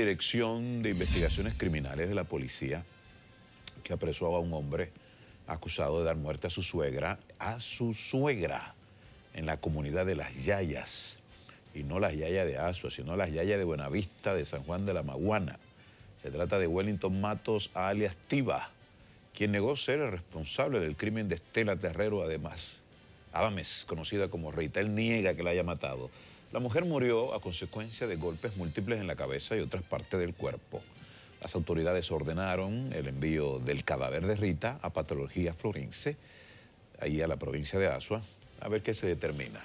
Dirección de Investigaciones Criminales de la Policía, que apresuaba a un hombre acusado de dar muerte a su suegra, a su suegra, en la comunidad de Las Yayas, y no las Yayas de Asua, sino las Yayas de Buenavista, de San Juan de la Maguana. Se trata de Wellington Matos, alias Tiva, quien negó ser el responsable del crimen de Estela Terrero, además. Adames, conocida como Rita, él niega que la haya matado. La mujer murió a consecuencia de golpes múltiples en la cabeza y otras partes del cuerpo. Las autoridades ordenaron el envío del cadáver de Rita a patología florense, ahí a la provincia de Asua, a ver qué se determina.